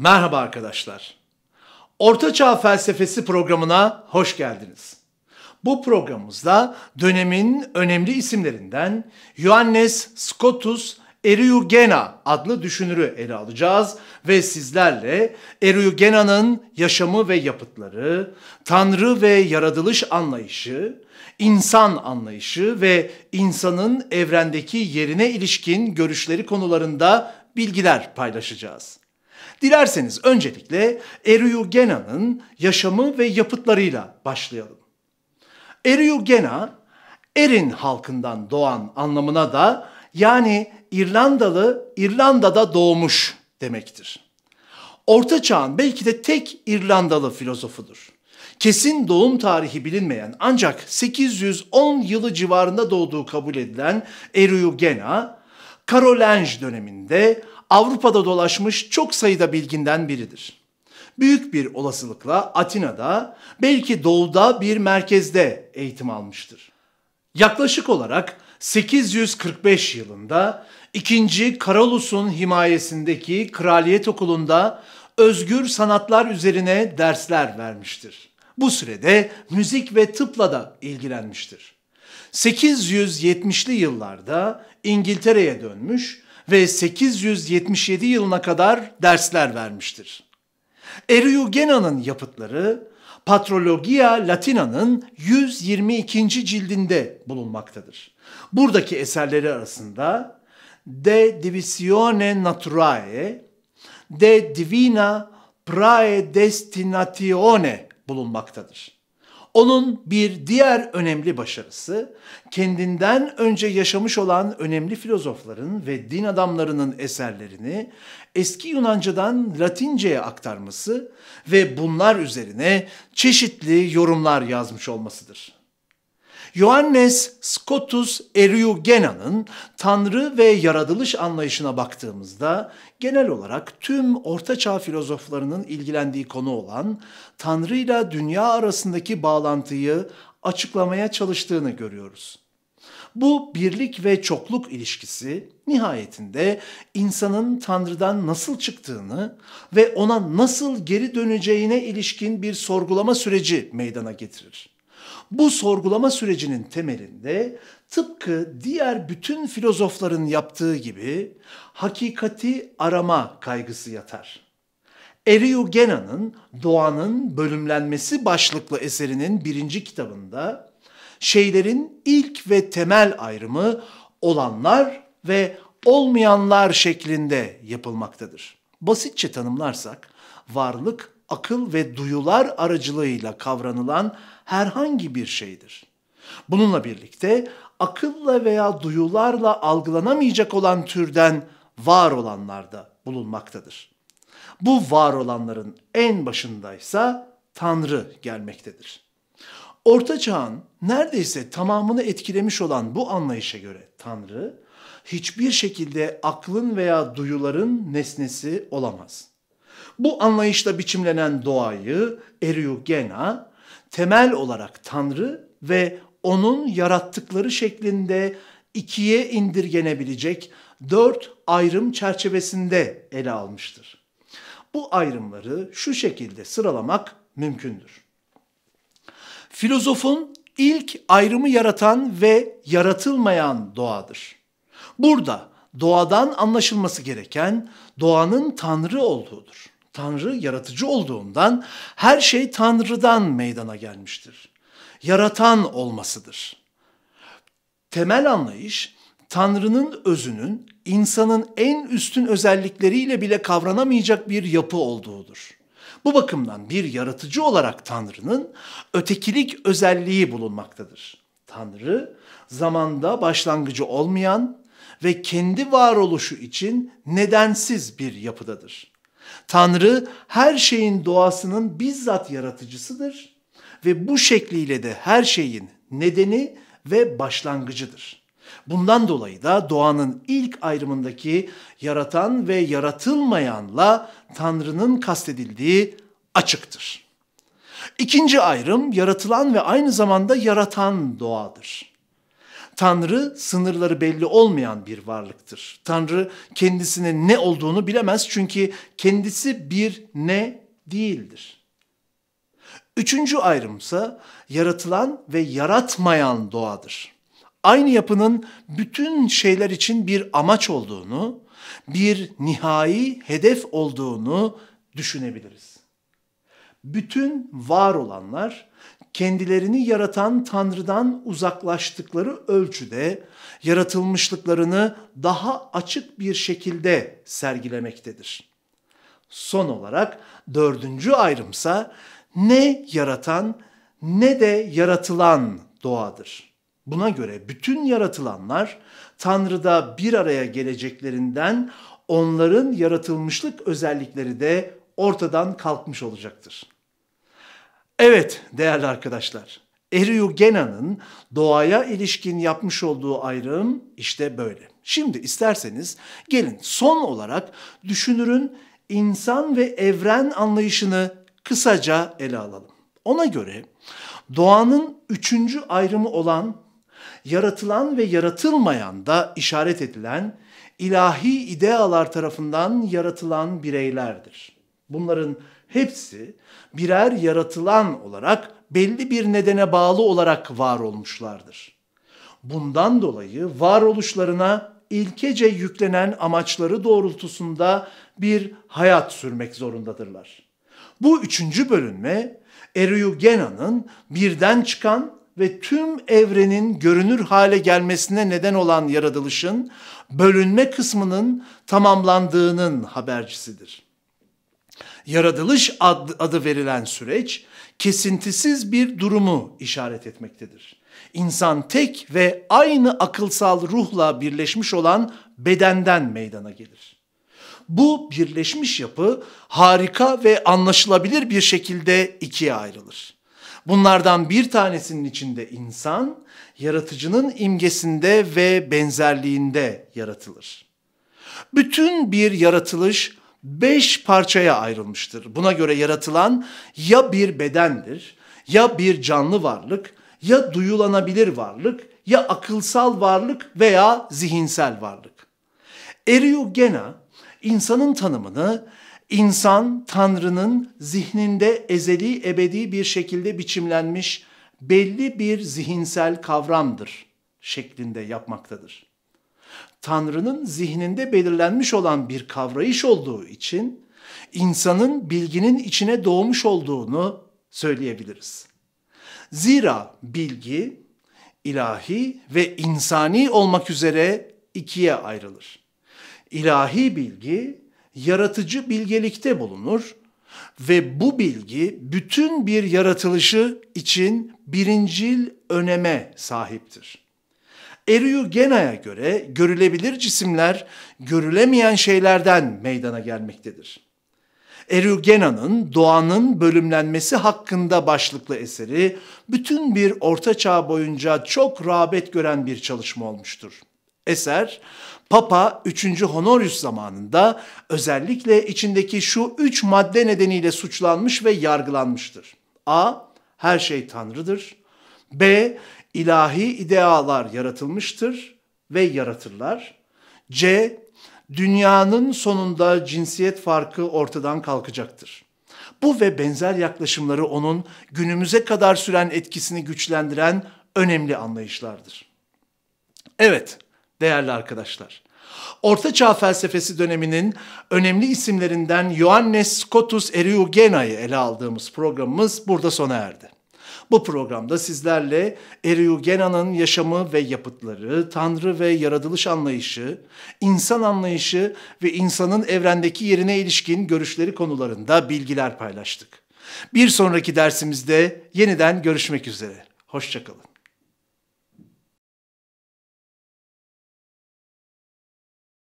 Merhaba arkadaşlar. Orta Çağ Felsefesi programına hoş geldiniz. Bu programımızda dönemin önemli isimlerinden Johannes Scotus Eriugena adlı düşünürü ele alacağız ve sizlerle Eriugena'nın yaşamı ve yapıtları, tanrı ve yaratılış anlayışı, insan anlayışı ve insanın evrendeki yerine ilişkin görüşleri konularında bilgiler paylaşacağız. Dilerseniz öncelikle Eriugena'nın yaşamı ve yapıtlarıyla başlayalım. Eriugena, Erin halkından doğan anlamına da yani İrlandalı İrlanda'da doğmuş demektir. Orta Çağ'ın belki de tek İrlandalı filozofudur. Kesin doğum tarihi bilinmeyen ancak 810 yılı civarında doğduğu kabul edilen Eriugena, Karolenj döneminde Avrupa'da dolaşmış çok sayıda bilginden biridir. Büyük bir olasılıkla Atina'da, belki doğuda bir merkezde eğitim almıştır. Yaklaşık olarak 845 yılında 2. Karolus'un himayesindeki Kraliyet Okulu'nda özgür sanatlar üzerine dersler vermiştir. Bu sürede müzik ve tıpla da ilgilenmiştir. 870'li yıllarda İngiltere'ye dönmüş ve 877 yılına kadar dersler vermiştir. Eriugena'nın yapıtları Patrologia Latina'nın 122. cildinde bulunmaktadır. Buradaki eserleri arasında De Divisione Naturae, De Divina Prae Destinatione bulunmaktadır. Onun bir diğer önemli başarısı kendinden önce yaşamış olan önemli filozofların ve din adamlarının eserlerini eski Yunancadan Latince'ye aktarması ve bunlar üzerine çeşitli yorumlar yazmış olmasıdır. Johannes Scotus Eriugena'nın tanrı ve yaratılış anlayışına baktığımızda genel olarak tüm ortaçağ filozoflarının ilgilendiği konu olan tanrı ile dünya arasındaki bağlantıyı açıklamaya çalıştığını görüyoruz. Bu birlik ve çokluk ilişkisi nihayetinde insanın Tanrı'dan nasıl çıktığını ve ona nasıl geri döneceğine ilişkin bir sorgulama süreci meydana getirir. Bu sorgulama sürecinin temelinde tıpkı diğer bütün filozofların yaptığı gibi hakikati arama kaygısı yatar. Eriugena'nın Doğanın Bölümlenmesi başlıklı eserinin birinci kitabında şeylerin ilk ve temel ayrımı olanlar ve olmayanlar şeklinde yapılmaktadır. Basitçe tanımlarsak varlık akıl ve duyular aracılığıyla kavranılan herhangi bir şeydir. Bununla birlikte akılla veya duyularla algılanamayacak olan türden var olanlar da bulunmaktadır. Bu var olanların en başındaysa Tanrı gelmektedir. Orta çağın neredeyse tamamını etkilemiş olan bu anlayışa göre Tanrı hiçbir şekilde aklın veya duyuların nesnesi olamaz. Bu anlayışla biçimlenen doğayı Eriugena temel olarak Tanrı ve onun yarattıkları şeklinde ikiye indirgenebilecek dört ayrım çerçevesinde ele almıştır. Bu ayrımları şu şekilde sıralamak mümkündür. Filozofun ilk ayrımı yaratan ve yaratılmayan doğadır. Burada doğadan anlaşılması gereken doğanın tanrı olduğudur. Tanrı yaratıcı olduğundan her şey tanrıdan meydana gelmiştir. Yaratan olmasıdır. Temel anlayış Tanrı'nın özünün insanın en üstün özellikleriyle bile kavranamayacak bir yapı olduğudur. Bu bakımdan bir yaratıcı olarak Tanrı'nın ötekilik özelliği bulunmaktadır. Tanrı zamanda başlangıcı olmayan, ve kendi varoluşu için nedensiz bir yapıdadır. Tanrı her şeyin doğasının bizzat yaratıcısıdır ve bu şekliyle de her şeyin nedeni ve başlangıcıdır. Bundan dolayı da doğanın ilk ayrımındaki yaratan ve yaratılmayanla Tanrı'nın kastedildiği açıktır. İkinci ayrım yaratılan ve aynı zamanda yaratan doğadır. Tanrı sınırları belli olmayan bir varlıktır. Tanrı kendisine ne olduğunu bilemez çünkü kendisi bir ne değildir. Üçüncü ayrımsa yaratılan ve yaratmayan doğadır. Aynı yapının bütün şeyler için bir amaç olduğunu, bir nihai hedef olduğunu düşünebiliriz. Bütün var olanlar kendilerini yaratan Tanrı'dan uzaklaştıkları ölçüde yaratılmışlıklarını daha açık bir şekilde sergilemektedir. Son olarak dördüncü ayrımsa ne yaratan ne de yaratılan doğadır. Buna göre bütün yaratılanlar Tanrı'da bir araya geleceklerinden onların yaratılmışlık özellikleri de ortadan kalkmış olacaktır. Evet değerli arkadaşlar, Eriugena'nın doğaya ilişkin yapmış olduğu ayrım işte böyle. Şimdi isterseniz gelin son olarak düşünürün insan ve evren anlayışını kısaca ele alalım. Ona göre doğanın üçüncü ayrımı olan yaratılan ve yaratılmayan da işaret edilen ilahi idealar tarafından yaratılan bireylerdir. Bunların hepsi birer yaratılan olarak belli bir nedene bağlı olarak var olmuşlardır. Bundan dolayı varoluşlarına ilkece yüklenen amaçları doğrultusunda bir hayat sürmek zorundadırlar. Bu üçüncü bölünme Eriugena'nın birden çıkan ve tüm evrenin görünür hale gelmesine neden olan yaratılışın bölünme kısmının tamamlandığının habercisidir.'' yaratılış ad, adı verilen süreç kesintisiz bir durumu işaret etmektedir. İnsan tek ve aynı akılsal ruhla birleşmiş olan bedenden meydana gelir. Bu birleşmiş yapı harika ve anlaşılabilir bir şekilde ikiye ayrılır. Bunlardan bir tanesinin içinde insan, yaratıcının imgesinde ve benzerliğinde yaratılır. Bütün bir yaratılış beş parçaya ayrılmıştır. Buna göre yaratılan ya bir bedendir, ya bir canlı varlık, ya duyulanabilir varlık, ya akılsal varlık veya zihinsel varlık. Eriogena insanın tanımını insan Tanrı'nın zihninde ezeli ebedi bir şekilde biçimlenmiş belli bir zihinsel kavramdır şeklinde yapmaktadır. Tanrı'nın zihninde belirlenmiş olan bir kavrayış olduğu için insanın bilginin içine doğmuş olduğunu söyleyebiliriz. Zira bilgi ilahi ve insani olmak üzere ikiye ayrılır. İlahi bilgi yaratıcı bilgelikte bulunur ve bu bilgi bütün bir yaratılışı için birincil öneme sahiptir. Eriugena'ya göre görülebilir cisimler görülemeyen şeylerden meydana gelmektedir. Eriugena'nın doğanın bölümlenmesi hakkında başlıklı eseri bütün bir orta çağ boyunca çok rağbet gören bir çalışma olmuştur. Eser, Papa 3. Honorius zamanında özellikle içindeki şu üç madde nedeniyle suçlanmış ve yargılanmıştır. A. Her şey Tanrı'dır. B. İlahi idealar yaratılmıştır ve yaratırlar. C. Dünyanın sonunda cinsiyet farkı ortadan kalkacaktır. Bu ve benzer yaklaşımları onun günümüze kadar süren etkisini güçlendiren önemli anlayışlardır. Evet, değerli arkadaşlar. Orta Çağ felsefesi döneminin önemli isimlerinden Ioannes Scotus Eriugena'yı ele aldığımız programımız burada sona erdi. Bu programda sizlerle Eriugena'nın yaşamı ve yapıtları, tanrı ve yaratılış anlayışı, insan anlayışı ve insanın evrendeki yerine ilişkin görüşleri konularında bilgiler paylaştık. Bir sonraki dersimizde yeniden görüşmek üzere. Hoşçakalın.